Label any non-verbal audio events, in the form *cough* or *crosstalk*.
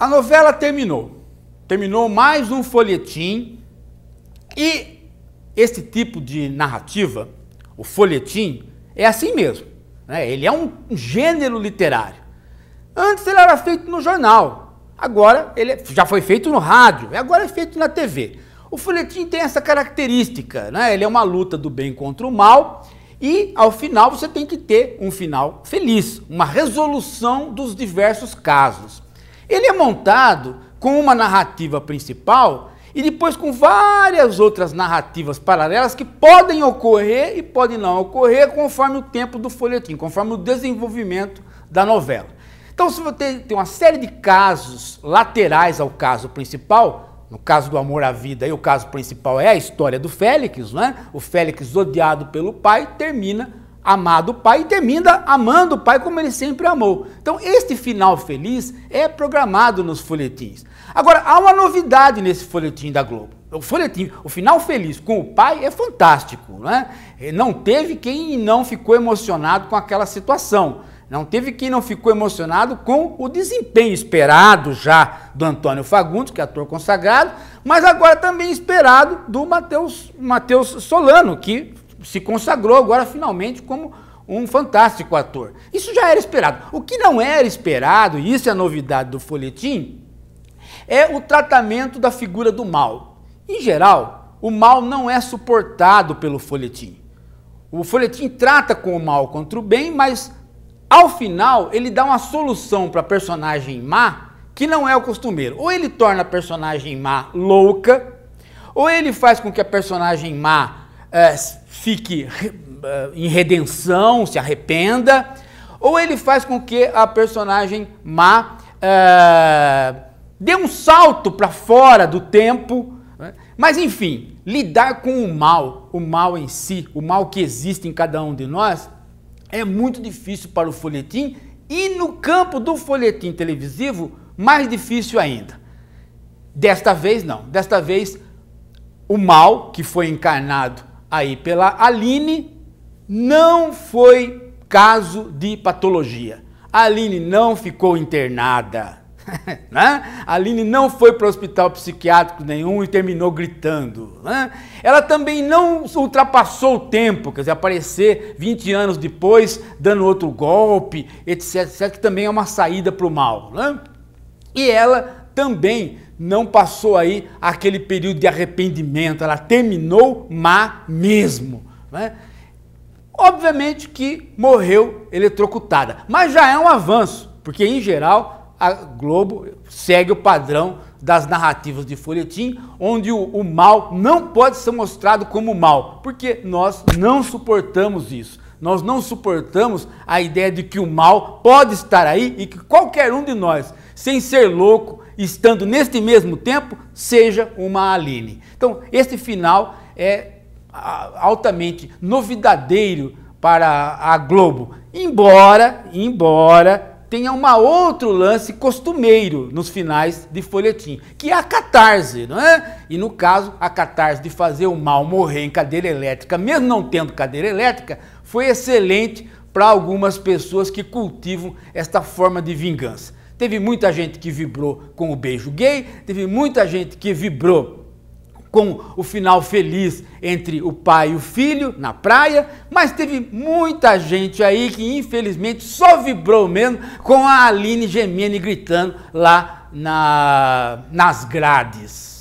A novela terminou. Terminou mais um folhetim e esse tipo de narrativa, o folhetim, é assim mesmo. Né? Ele é um gênero literário. Antes ele era feito no jornal, agora ele já foi feito no rádio, agora é feito na TV. O folhetim tem essa característica, né? ele é uma luta do bem contra o mal e ao final você tem que ter um final feliz, uma resolução dos diversos casos. Ele é montado com uma narrativa principal e depois com várias outras narrativas paralelas que podem ocorrer e podem não ocorrer conforme o tempo do folhetim, conforme o desenvolvimento da novela. Então, se você tem uma série de casos laterais ao caso principal, no caso do amor à vida, o caso principal é a história do Félix, né? O Félix, odiado pelo pai, termina amado o Pai e termina amando o Pai como ele sempre amou. Então, este final feliz é programado nos folhetins. Agora, há uma novidade nesse folhetim da Globo. O folhetim, o final feliz com o pai é fantástico, né? Não teve quem não ficou emocionado com aquela situação. Não teve quem não ficou emocionado com o desempenho esperado já do Antônio Fagundes, que é ator consagrado, mas agora também esperado do Matheus Solano, que se consagrou agora finalmente como um fantástico ator. Isso já era esperado. O que não era esperado, e isso é a novidade do folhetim, é o tratamento da figura do mal. Em geral, o mal não é suportado pelo folhetim. O folhetim trata com o mal contra o bem, mas ao final ele dá uma solução para a personagem má que não é o costumeiro. Ou ele torna a personagem má louca, ou ele faz com que a personagem má é, fique é, em redenção, se arrependa, ou ele faz com que a personagem má é, dê um salto para fora do tempo. Né? Mas enfim, lidar com o mal, o mal em si, o mal que existe em cada um de nós, é muito difícil para o folhetim e no campo do folhetim televisivo, mais difícil ainda. Desta vez, não. Desta vez, o mal que foi encarnado aí pela Aline, não foi caso de patologia. A Aline não ficou internada. *laughs* né? A Aline não foi para o hospital psiquiátrico nenhum e terminou gritando. Né? Ela também não ultrapassou o tempo, quer dizer, aparecer 20 anos depois dando outro golpe, etc, etc que também é uma saída para o mal. Né? E ela também não passou aí aquele período de arrependimento, ela terminou má mesmo. Né? Obviamente que morreu eletrocutada, mas já é um avanço, porque em geral a Globo segue o padrão das narrativas de folhetim, onde o, o mal não pode ser mostrado como mal, porque nós não suportamos isso. Nós não suportamos a ideia de que o mal pode estar aí e que qualquer um de nós, sem ser louco, estando neste mesmo tempo, seja uma Aline. Então, este final é altamente novidadeiro para a Globo, embora, embora tenha um outro lance costumeiro nos finais de folhetim, que é a catarse, não é? E no caso, a catarse de fazer o mal morrer em cadeira elétrica, mesmo não tendo cadeira elétrica, foi excelente para algumas pessoas que cultivam esta forma de vingança. Teve muita gente que vibrou com o beijo gay, teve muita gente que vibrou com o final feliz entre o pai e o filho na praia, mas teve muita gente aí que infelizmente só vibrou mesmo com a Aline e gritando lá na, nas grades.